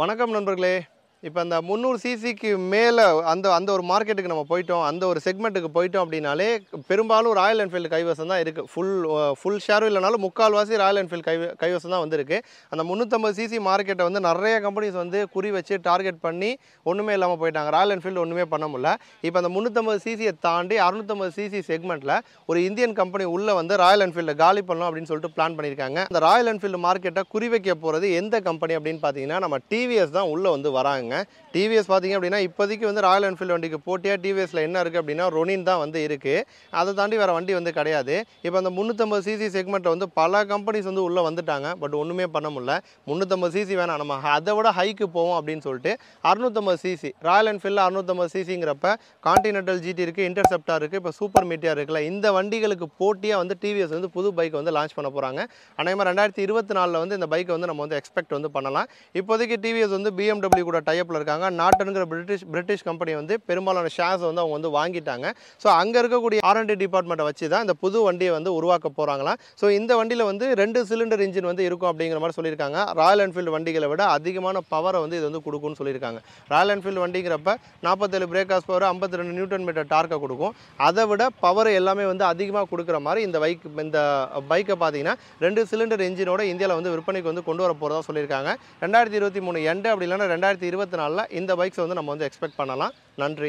வணக்கம் நண்பர்களே இப்போ அந்த முந்நூறு சிசிக்கு மேலே அந்த அந்த ஒரு மார்க்கெட்டுக்கு நம்ம போயிட்டோம் அந்த ஒரு செக்மெண்ட்டுக்கு போயிட்டோம் அப்படின்னாலே பெரும்பாலும் ராயல் என்ஃபீல்டு கைவசம் தான் இருக்குது ஃபுல் ஃபுல் ஷேரும் இல்லைனாலும் முக்கால்வாசி ராயல் என்ஃபீல்டு கை கைவசம் தான் வந்திருக்கு அந்த முந்நூற்றம்பது சிசி மார்க்கெட்டை வந்து நிறைய கம்பெனிஸ் வந்து குறி வச்சு டார்கெட் பண்ணி ஒன்றுமே இல்லாமல் போயிட்டாங்க ராயல் என்ஃபீல்டு ஒன்றுமே பண்ண முடியல இப்போ அந்த முந்நூற்றம்பது சிசியை தாண்டி அறுநூற்றம்பது சிசி செக்மெண்ட்டில் ஒரு இந்தியன் கம்பெனி உள்ளே வந்து ராயல் என்ஃபீல்டை காலி பண்ணலாம் அப்படின்னு சொல்லிட்டு பிளான் பண்ணியிருக்காங்க அந்த ராயல் என்ஃபீல்டு மார்க்கெட்டை குறி வைக்க போகிறது எந்த கம்பெனி அப்படின்னு பார்த்தீங்கன்னா நம்ம டிவிஎஸ் தான் உள்ளே வந்து வராங்க இருக்காங்க டிவிஎஸ் பார்த்திங்க அப்படின்னா இப்போதைக்கு வந்து ராயல் என்ஃபீல்டு வண்டிக்கு போட்டியாக டிவிஎஸில் என்ன இருக்குது அப்படின்னா ரொனின் தான் வந்து இருக்குது அதை தாண்டி வேறு வண்டி வந்து கிடையாது இப்போ அந்த முந்நூற்றம்பது சிசி செக்மெண்ட்டில் வந்து பல கம்பெனிஸ் வந்து உள்ளே வந்துட்டாங்க பட் ஒன்றுமே பண்ண முடியல முந்நூற்றம்பது சிசி வேணாம் நம்ம அதை விட ஹைக்கு போவோம் அப்படின்னு சொல்லிட்டு அறுநூற்றம்பது சிசி ராயல் என்ஃபீல்டில் அறுநூற்றம்பது சிசிங்கிறப்ப காண்டினென்டல் ஜிடி இருக்குது இன்டர்செப்டாக இருக்குது இப்போ சூப்பர் மீட்டியாக இருக்குல்ல இந்த வண்டிகளுக்கு போட்டியாக வந்து டிவிஎஸ் வந்து புது பைக் வந்து லான்ச் பண்ண போகிறாங்க அதே மாதிரி ரெண்டாயிரத்தி இருபத்தி நாலில் வந்து இந்த பைக்கை வந்து நம்ம வந்து எக்ஸ்பெக்ட் வந்து பண்ணலாம் இப்போதைக்கு டிவிஎஸ் வந்து பிஎம்டபிள்யூ கூட டை டைப்பில் இருக்காங்க நாட்டனுங்கிற பிரிட்டிஷ் பிரிட்டிஷ் கம்பெனி வந்து பெரும்பாலான ஷேர்ஸ் வந்து அவங்க வந்து வாங்கிட்டாங்க ஸோ அங்கே இருக்கக்கூடிய ஆர்என்டி டிபார்ட்மெண்ட்டை வச்சு தான் இந்த புது வண்டியை வந்து உருவாக்க போகிறாங்களாம் ஸோ இந்த வண்டியில் வந்து ரெண்டு சிலிண்டர் இன்ஜின் வந்து இருக்கும் அப்படிங்கிற மாதிரி சொல்லியிருக்காங்க ராயல் என்ஃபீல்டு வண்டிகளை விட அதிகமான பவரை வந்து இது வந்து கொடுக்கும்னு சொல்லியிருக்காங்க ராயல் என்ஃபீல்டு வண்டிங்கிறப்ப நாற்பத்தேழு பிரேக் ஆஸ் பவர் ஐம்பத்தி ரெண்டு நியூட்டன் மீட்டர் டார்க்கை கொடுக்கும் அதை விட பவர் எல்லாமே வந்து அதிகமாக கொடுக்குற மாதிரி இந்த பைக் இந்த பைக்கை பார்த்தீங்கன்னா ரெண்டு சிலிண்டர் இன்ஜினோட இந்தியாவில் வந்து விற்பனைக்கு வந்து கொண்டு வர போகிறதா சொல்லியிருக்காங்க ரெண்டாயிரத்தி இருபத்தி மூணு எண்டு அப்படி இல்லைன்னா ரெண்டாயிரத்தி இருபத்தி இருபத்தி இந்த பைக்ஸ் வந்து நம்ம வந்து எக்ஸ்பெக்ட் பண்ணலாம் நன்றி